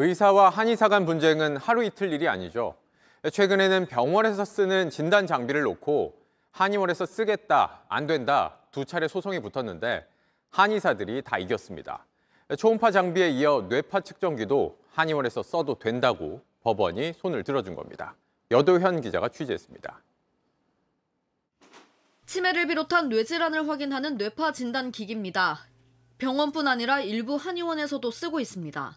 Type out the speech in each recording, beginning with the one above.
의사와 한의사 간 분쟁은 하루 이틀 일이 아니죠. 최근에는 병원에서 쓰는 진단 장비를 놓고 한의원에서 쓰겠다, 안 된다 두 차례 소송이 붙었는데 한의사들이 다 이겼습니다. 초음파 장비에 이어 뇌파 측정기도 한의원에서 써도 된다고 법원이 손을 들어준 겁니다. 여도현 기자가 취재했습니다. 치매를 비롯한 뇌질환을 확인하는 뇌파 진단 기기입니다. 병원뿐 아니라 일부 한의원에서도 쓰고 있습니다.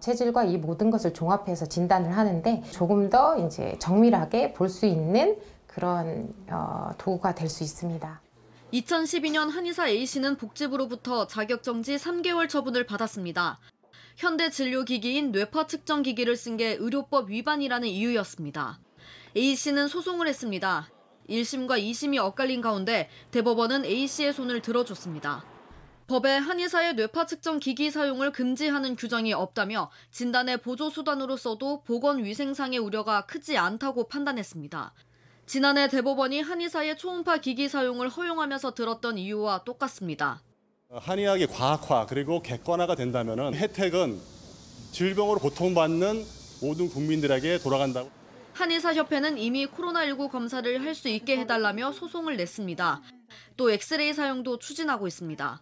체질과 이 모든 것을 종합해서 진단을 하는데 조금 더 이제 정밀하게 볼 수 있는 그런 어, 도구가 될 수 있습니다. 2012년 한의사 A씨는 복지부로부터 자격정지 3개월 처분을 받았습니다. 현대 진료기기인 뇌파 측정 기기를 쓴 게 의료법 위반이라는 이유였습니다. A씨는 소송을 했습니다. 1심과 2심이 엇갈린 가운데 대법원은 A씨의 손을 들어줬습니다. 법에 한의사의 뇌파 측정 기기 사용을 금지하는 규정이 없다며 진단의 보조 수단으로서도 보건 위생상의 우려가 크지 않다고 판단했습니다. 지난해 대법원이 한의사의 초음파 기기 사용을 허용하면서 들었던 이유와 똑같습니다. 한의학이 과학화 그리고 객관화가 된다면 혜택은 질병으로 고통받는 모든 국민들에게 돌아간다고. 한의사협회는 이미 코로나19 검사를 할 수 있게 해달라며 소송을 냈습니다. 또 엑스레이 사용도 추진하고 있습니다.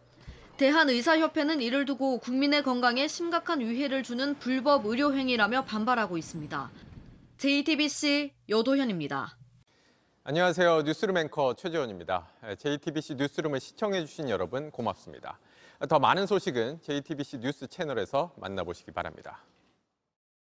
대한의사협회는 이를 두고 국민의 건강에 심각한 위해를 주는 불법 의료행위라며 반발하고 있습니다. JTBC 여도현입니다. 안녕하세요. 뉴스룸 앵커 최재원입니다. JTBC 뉴스룸을 시청해주신 여러분 고맙습니다. 더 많은 소식은 JTBC 뉴스 채널에서 만나보시기 바랍니다.